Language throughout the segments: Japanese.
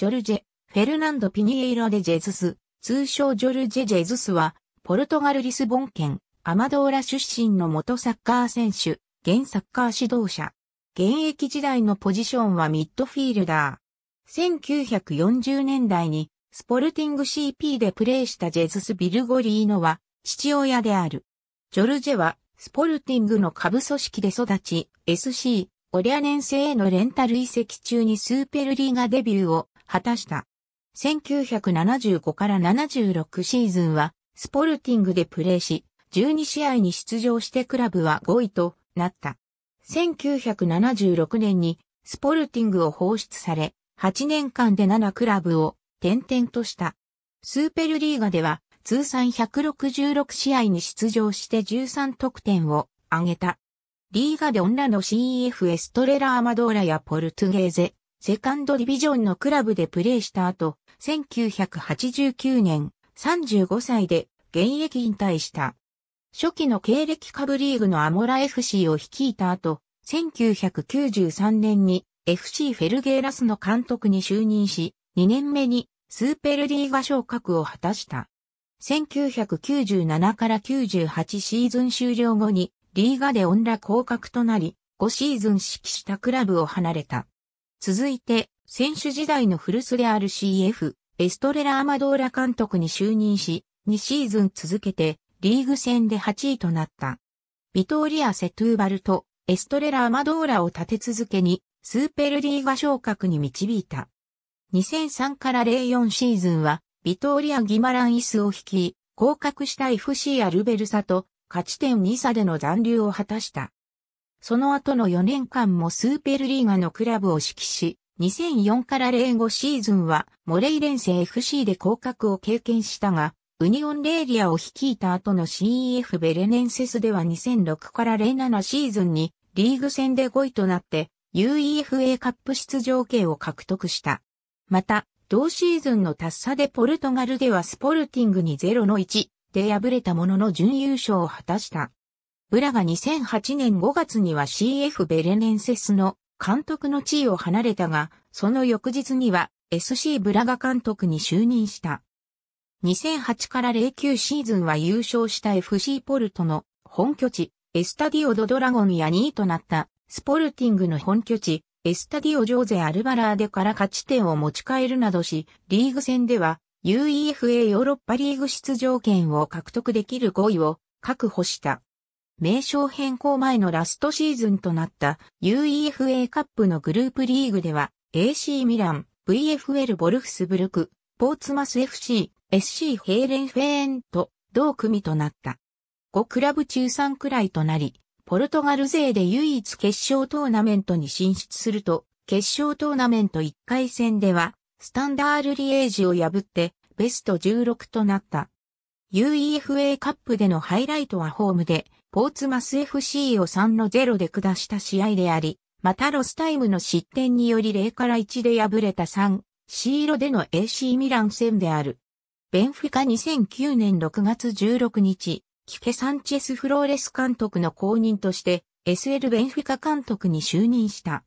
ジョルジェ、フェルナンド・ピニエイロ・デ・ジェズス、通称ジョルジェ・ジェズスは、ポルトガル・リスボン県、アマドーラ出身の元サッカー選手、現サッカー指導者。現役時代のポジションはミッドフィールダー。1940年代に、スポルティング CP でプレーしたジェズス・ビルゴリーノは、父親である。ジョルジェは、スポルティングの下部組織で育ち、SC、オリア年生へのレンタル移籍中にスーペルリーガデビューを果たした。1975から76シーズンは、スポルティングでプレーし、12試合に出場してクラブは5位となった。1976年にスポルティングを放出され、8年間で7クラブを転々とした。スーペルリーガでは通算166試合に出場して13得点を挙げた。リーガで女の CEF エストレラ・アマドーラやポルトゥゲーゼ、セカンドディビジョンのクラブでプレーした後、1989年35歳で現役引退した。初期の経歴株リーグのアモラ FC を率いた後、1993年に FC フェルゲーラスの監督に就任し、2年目にスーペルリーガ昇格を果たした。1997から98シーズン終了後にリーガでオンラ降格となり、5シーズン指揮したクラブを離れた。続いて、選手時代の古巣である CF、エストレラ・アマドーラ監督に就任し、2シーズン続けて、リーグ戦で8位となった。ビトーリア・セトゥーバルと、エストレラ・アマドーラを立て続けに、スーペルリーガ昇格に導いた。2003から04シーズンは、ビトーリア・ギマランイスを率い、降格した FC アルベルサと、勝ち点2差での残留を果たした。その後の4年間もスーペルリーガのクラブを指揮し、2004から05シーズンはモレイレンセ FC で降格を経験したが、ウニオンレーリアを率いた後の CEF ベレネンセスでは2006から07シーズンにリーグ戦で5位となって UEFA カップ出場権を獲得した。また、同シーズンの達者でポルトガルではスポルティングに0の1で敗れたものの準優勝を果たした。ブラが2008年5月には CF ベレネンセスの監督の地位を離れたが、その翌日には SC ブラガ監督に就任した。2008から09シーズンは優勝した FC ポルトの本拠地、エスタディオドドラゴンや2位となったスポルティングの本拠地、エスタディオジョーゼ・アルバラーデから勝ち点を持ち帰るなどし、リーグ戦では UEFA ヨーロッパリーグ出場権を獲得できる5位を確保した。名称変更前のラストシーズンとなった UEFA カップのグループリーグでは AC ミラン、VFL ボルフスブルク、ポーツマス FC、SC ヘーレンフェーンと同組となった。5クラブ中3くらいとなり、ポルトガル勢で唯一決勝トーナメントに進出すると、決勝トーナメント1回戦では、スタンダールリエージを破って、ベスト16となった。UEFA カップでのハイライトはホームで、ポーツマス FC を3の0で下した試合であり、またロスタイムの失点により0から1で敗れた3、シーロでの AC ミラン戦である。ベンフィカ2009年6月16日、キケ・サンチェス・フローレス監督の後任として、SL ベンフィカ監督に就任した。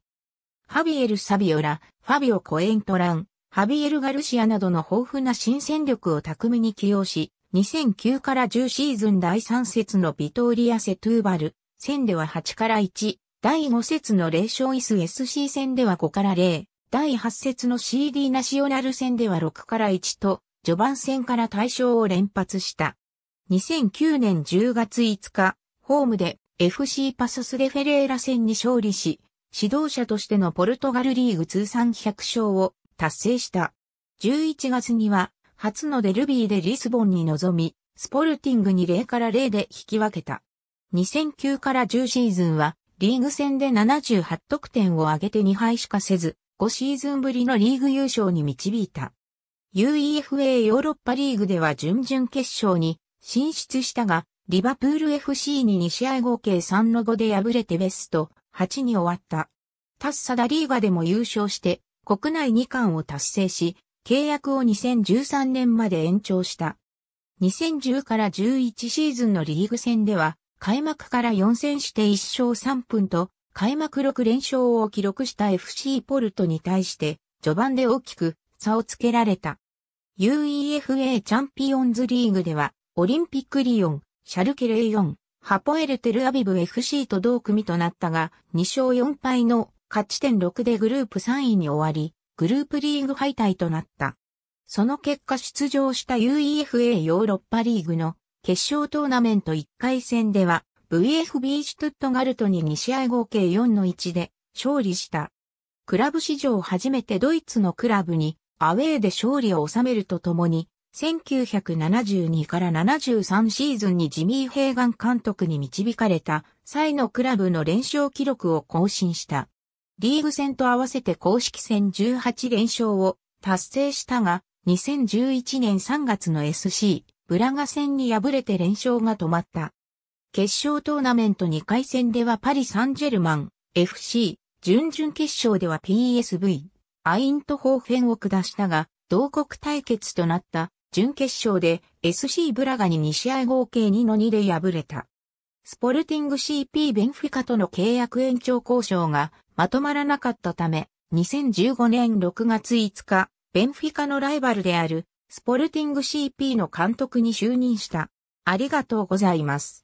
ハビエル・サビオラ、ファビオ・コエントラン、ハビエル・ガルシアなどの豊富な新戦力を巧みに起用し、2009から10シーズン第3節のビトーリア・セトゥーバル戦では8から1、第5節のレション・イス SC 戦では5から0、第8節の CD ナショナル戦では6から1と、序盤戦から対象を連発した。2009年10月5日、ホームで FC パソスレフェレーラ戦に勝利し、指導者としてのポルトガルリーグ通算100勝を達成した。11月には初のデルビーでリスボンに臨み、スポルティングに0から0で引き分けた。2009から10シーズンは、リーグ戦で78得点を挙げて2敗しかせず、5シーズンぶりのリーグ優勝に導いた。UEFA ヨーロッパリーグでは準々決勝に進出したが、リバプール FC に2試合合計3の5で敗れてベスト8に終わった。タッサダリーガでも優勝して、国内2冠を達成し、契約を2013年まで延長した。2010から11シーズンのリーグ戦では、開幕から4戦して1勝3分と、開幕6連勝を記録した FC ポルトに対して、序盤で大きく差をつけられた。UEFA チャンピオンズリーグでは、オリンピックリオン、シャルケレイン、ハポエルテルアビブ FC と同組となったが、2勝4敗の勝ち点6でグループ3位に終わり、グループリーグ敗退となった。その結果出場した UEFA ヨーロッパリーグの決勝トーナメント1回戦では VFB シュトットガルトに2試合合計4の1で勝利した。クラブ史上初めてドイツのクラブにアウェーで勝利を収めるとともに1972から73シーズンにジミー・ヘイガン監督に導かれた際のクラブの連勝記録を更新した。リーグ戦と合わせて公式戦18連勝を達成したが、2011年3月の SC、ブラガ戦に敗れて連勝が止まった。決勝トーナメント2回戦ではパリ・サンジェルマン、FC、準々決勝では PSV、アイントホーフェンを下したが、同国対決となった準決勝で SC ブラガに2試合合計2の2で敗れた。スポルティング CP ベンフィカとの契約延長交渉がまとまらなかったため、2015年6月5日、ベンフィカのライバルである、スポルティング CP の監督に就任した。ありがとうございます。